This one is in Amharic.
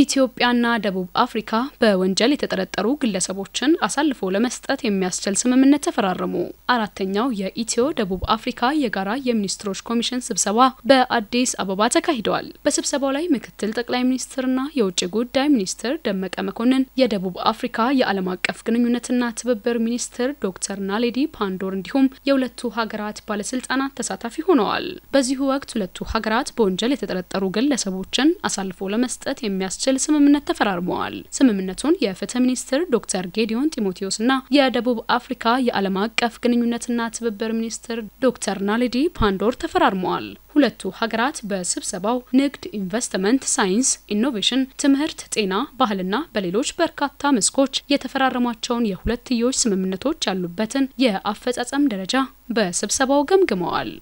ኢትዮጵያና ደቡብ አፍሪካ በወንጀል የተጠረጠሩ ግለሰቦችን አሳልፎ ለመስጠት የሚያስችል ስምምነት ተፈራረሙ። አራተኛው የኢትዮ ደቡብ አፍሪካ የጋራ የሚኒስትሮች ኮሚሽን ስብሰባ በአዲስ አበባ ተካሂደዋል። በስብሰባው ላይ ምክትል ጠቅላይ ሚኒስትርና የውጭ ጉዳይ ሚኒስትር ደመቀ መኮንን፣ የደቡብ አፍሪካ የዓለም አቀፍ ግንኙነትና ትብብር ሚኒስትር ዶክተር ናሌዲ ፓንዶር እንዲሁም የሁለቱ ሀገራት ባለስልጣናት ተሳታፊ ሆነዋል። በዚሁ ወቅት ሁለቱ ሀገራት በወንጀል የተጠረጠሩ ግለሰቦችን አሳልፎ ለመስጠት የሚያስ የሚያስችል ስምምነት ተፈራርመዋል። ስምምነቱን የፍትህ ሚኒስትር ዶክተር ጌዲዮን ጢሞቴዎስና የደቡብ አፍሪካ የዓለም አቀፍ ግንኙነትና ትብብር ሚኒስትር ዶክተር ናሌዲ ፓንዶር ተፈራርመዋል። ሁለቱ ሀገራት በስብሰባው ንግድ፣ ኢንቨስትመንት፣ ሳይንስ፣ ኢኖቬሽን፣ ትምህርት፣ ጤና፣ ባህልና በሌሎች በርካታ መስኮች የተፈራረሟቸውን የሁለትዮሽ ስምምነቶች ያሉበትን የአፈጻጸም ደረጃ በስብሰባው ገምግመዋል።